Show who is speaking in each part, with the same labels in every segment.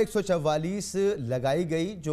Speaker 1: एक सौ चवालीस लगाई गई जो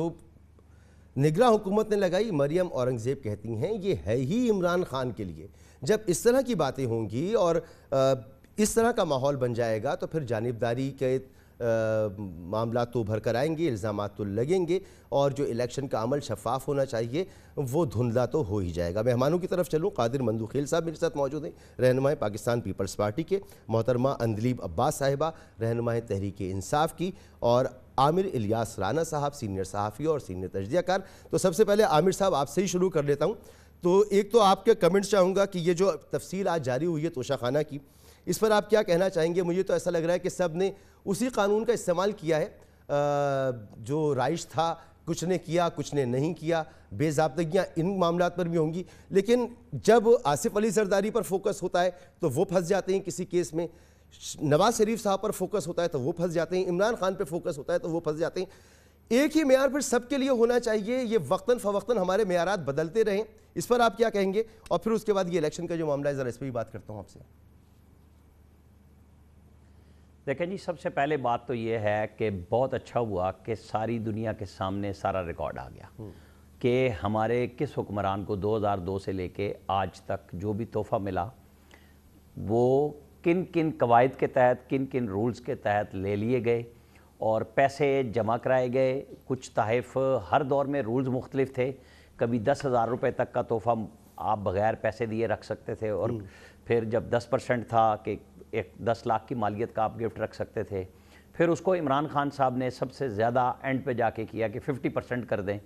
Speaker 1: निगरा हुकूमत ने लगाई मरियम औरंगज़ेब कहती हैं ये है ही इमरान खान के लिए जब इस तरह की बातें होंगी और इस तरह का माहौल बन जाएगा तो फिर जानबदारी के मामला तो उभर कर आएंगे इल्ज़ाम तो लगेंगे और जो इलेक्शन का अमल शफाफ होना चाहिए वो धुंधला तो हो ही जाएगा मेहमानों की तरफ चलूँ कादिर मंदूखेल साहब मेरे साथ मौजूद हैं रहनुमाएँ पाकिस्तान पीपल्स पार्टी के मोहतरमा अंदलीब अब्बास साहिबा रहनुमाएँ तहरीक इंसाफ की और आमिर इलियास राना साहब सीनियर सहाफ़ी और सीनियर कार तो सबसे पहले आमिर साहब आपसे ही शुरू कर लेता हूँ तो एक तो आपके कमेंट्स चाहूँगा कि ये जो तफसील आज जारी हुई है तोशाखाना की इस पर आप क्या कहना चाहेंगे मुझे तो ऐसा लग रहा है कि सब ने उसी कानून का इस्तेमाल किया है जो राइश था कुछ ने किया कुछ ने नहीं किया बेजाबतगियाँ इन मामला पर भी होंगी लेकिन जब आसिफ अली जरदारी पर फोकस होता है तो वो फंस जाते हैं किसी केस में नवाज शरीफ साहब पर फोकस होता है तो वो फंस जाते हैं इमरान खान पर फोकस होता है तो वो फंस जाते हैं एक ही मैार फिर सबके लिए होना चाहिए ये वक्ता फ़वक्ता हमारे मैारात बदलते रहें इस पर आप क्या कहेंगे और फिर उसके बाद ये इलेक्शन का जो मामला है ज़रा इस पर भी बात करता हूँ आपसे
Speaker 2: देखें जी सबसे पहले बात तो ये है कि बहुत अच्छा हुआ कि सारी दुनिया के सामने सारा रिकॉर्ड आ गया हम्म। कि हमारे किस हुक्मरान को 2002 से लेके आज तक जो भी तोहफ़ा मिला वो किन किन कवायद के तहत किन किन रूल्स के तहत ले लिए गए और पैसे जमा कराए गए कुछ तहफ़ हर दौर में रूल्स मुख्तलिफ थे कभी दस हज़ार रुपये तक का तोहफ़ा आप बग़ैर पैसे दिए रख सकते थे और हम्म। फिर जब दस परसेंट था कि एक दस लाख की मालियत का आप गिफ्ट रख सकते थे फिर उसको इमरान खान साहब ने सबसे ज़्यादा एंड पे जाके किया कि 50 परसेंट कर दें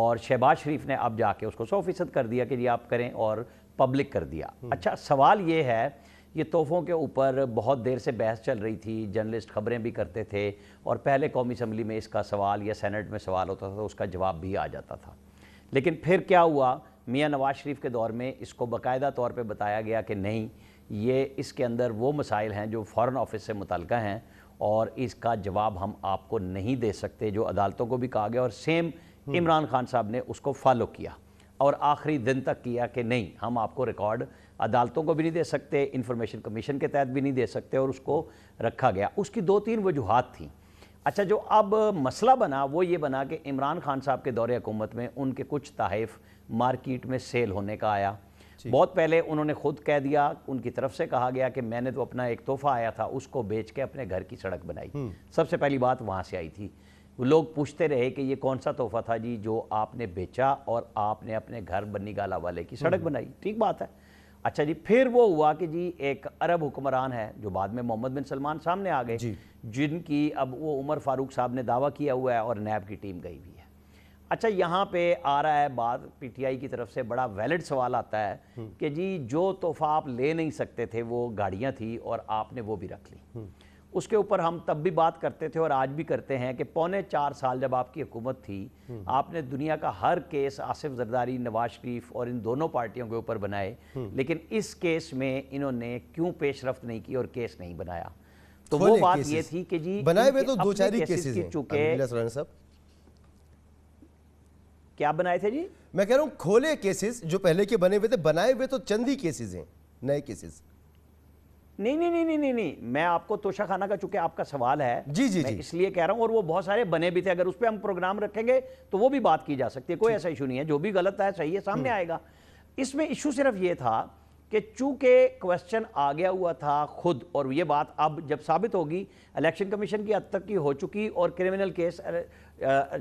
Speaker 2: और शहबाज शरीफ ने अब जाके उसको सौ फीसद कर दिया कि जी आप करें और पब्लिक कर दिया हम्म। अच्छा सवाल ये है ये तोहफ़ों के ऊपर बहुत देर से बहस चल रही थी जर्नलिस्ट खबरें भी करते थे और पहले कौमी असम्बली में इसका सवाल या सैनट में सवाल होता था तो उसका जवाब भी आ जाता था लेकिन फिर क्या हुआ मियाँ नवाज शरीफ के दौर में इसको बाकायदा तौर पर बताया गया कि नहीं ये इसके अंदर वो मसाइल हैं जो फ़ॉरेन ऑफिस से मुतलक हैं और इसका जवाब हम आपको नहीं दे सकते जो अदालतों को भी कहा गया और सेम हम्म। इमरान खान साहब ने उसको फॉलो किया और आखिरी दिन तक किया कि नहीं हम आपको रिकॉर्ड अदालतों को भी नहीं दे सकते इन्फॉर्मेशन कमीशन के तहत भी नहीं दे सकते और उसको रखा गया उसकी दो तीन वजूहत थी अच्छा जो अब मसला बना वो ये बना कि इमरान खान साहब के दौरे हुकूमत में उनके कुछ तहफ़ मार्केट में सेल होने का आया बहुत पहले उन्होंने खुद कह दिया उनकी तरफ से कहा गया कि मैंने तो अपना एक तोहफा आया था उसको बेच के अपने घर की सड़क बनाई हम्म। सबसे पहली बात वहाँ से आई थी लोग पूछते रहे कि ये कौन सा तोहफा था जी जो आपने बेचा और आपने अपने घर बनी गाला वाले की सड़क हम्म। बनाई ठीक बात है अच्छा जी फिर वो हुआ कि जी एक अरब हुक्मरान है जो बाद में मोहम्मद बिन सलमान सामने आ गए जिनकी अब वो उमर फारूक साहब ने दावा किया हुआ है और नैब की टीम गई हुई है अच्छा यहाँ पे आ रहा है बात पीटीआई की तरफ से बड़ा वैलिड सवाल आता है हम्म। कि जी जो तोहफा आप ले नहीं सकते थे वो गाड़ियाँ थी और आपने वो भी रख ली हम्म। उसके ऊपर हम तब भी बात करते थे और आज भी करते हैं कि पौने चार साल जब आपकी हुकूमत थी हम्म। आपने दुनिया का हर केस आसिफ जरदारी नवाज शरीफ और इन दोनों पार्टियों के ऊपर बनाए लेकिन इस केस में इन्होंने क्यों पेशरफ नहीं की और केस नहीं बनाया तो वो बात ये थी कि जी बनाए हुए तो दो चार केसेस चुके क्या बनाए थे जी
Speaker 1: मैं कह रहा हूँ खोले केसेस जो पहले के बने हुए थे बनाए हुए तो चंदी केसेस हैं नए केसेस
Speaker 2: नहीं नहीं नहीं नहीं नहीं नहीं मैं आपको तोशाखाना का चूंकि आपका सवाल है जी जी जी इसलिए कह रहा हूँ और वो बहुत सारे बने भी थे अगर उस पर हम प्रोग्राम रखेंगे तो वो भी बात की जा सकती है कोई ऐसा इशू नहीं है जो भी गलत है सही है सामने हम्म। आएगा इसमें इशू सिर्फ ये था कि चूंकि क्वेश्चन आ गया हुआ था खुद और ये बात अब जब साबित होगी इलेक्शन कमीशन की हद तक की हो चुकी और क्रिमिनल केस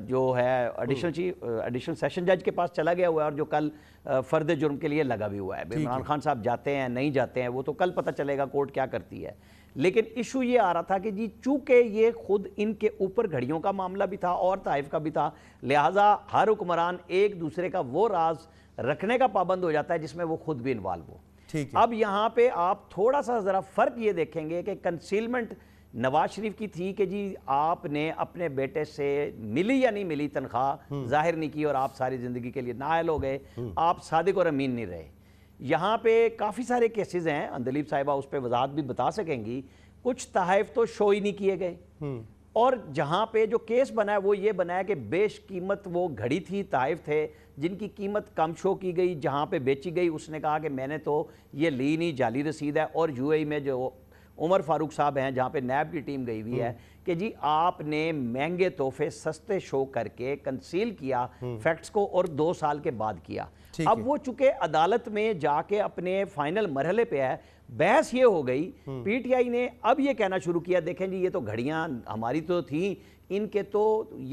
Speaker 2: जो है एडिशनल चीफ एडिशनल सेशन जज के पास चला गया हुआ है और जो कल फर्द जुर्म के लिए लगा भी हुआ है इमरान खान साहब जाते हैं नहीं जाते हैं वो तो कल पता चलेगा कोर्ट क्या करती है लेकिन इशू ये आ रहा था कि जी चूंकि ये खुद इनके ऊपर घड़ियों का मामला भी था और ताइफ का भी था लिहाजा हर हुक्मरान एक दूसरे का वो राज रखने का पाबंद हो जाता है जिसमें वो खुद भी इन्वॉल्व हो ठीक अब यहाँ पे आप थोड़ा सा ज़रा फ़र्क ये देखेंगे कि कंसीलमेंट नवाज शरीफ की थी कि जी आपने अपने बेटे से मिली या नहीं मिली तनख्वाह हम्म। जाहिर नहीं की और आप सारी ज़िंदगी के लिए नायल हो गए हम्म। आप सादिक और अमीन नहीं रहे यहाँ पे काफ़ी सारे केसेस हैं अंदलीप साहिबा उस पर वजाहत भी बता सकेंगी कुछ तहफ़ तो शो ही नहीं किए गए हम्म। और जहाँ पे जो केस बनाया वो ये बनाया कि बेश कीमत वो घड़ी थी ताइफ थे जिनकी कीमत कम शो की गई जहाँ पे बेची गई उसने कहा कि मैंने तो ये ली नहीं जाली रसीद है और यूएई में जो उमर फारूक साहब हैं जहाँ पे नैब की टीम गई हुई है हम्म। कि जी आपने महंगे तोहफे सस्ते शो करके कंसील किया फैक्ट्स हम्म। को और दो साल के बाद किया अब वो चुके अदालत में जाके अपने फाइनल मरहले पे है बहस ये हो गई पीटीआई हम्म। ने अब ये कहना शुरू किया देखें जी ये तो घड़ियां हमारी तो थी इनके तो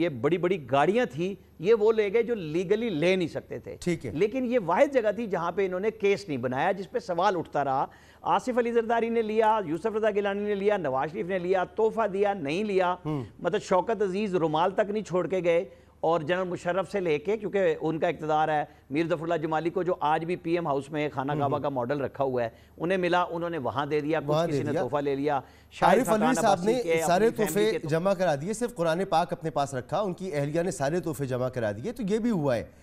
Speaker 2: ये बड़ी बड़ी गाड़ियां थी ये वो ले गए जो लीगली ले नहीं सकते थे ठीक है लेकिन ये वाद जगह थी जहां पे इन्होंने केस नहीं बनाया जिसपे सवाल उठता रहा आसिफ अली जरदारी ने लिया यूसुफ रजा गिलानी ने लिया नवाज शरीफ ने लिया तोहफा दिया नहीं लिया हम्म। मतलब शौकत अजीज रुमाल तक नहीं छोड़ के गए और जनरल मुशर्रफ से लेके क्योंकि उनका इकतदार है मीर जफरल्ला जमाली को जो आज भी पीएम हाउस में खाना हम्म, काबा हम्म। का मॉडल रखा हुआ है उन्हें मिला उन्होंने वहाँ दे दिया कुछ किसी ने तोहफा ले
Speaker 1: लिया शारिफ अली साहब ने सारे तोहफे जमा करा दिए सिर्फ कुरान पाक अपने पास रखा उनकी अहलिया ने सारे तोहफे जमा करा दिए तो ये भी हुआ है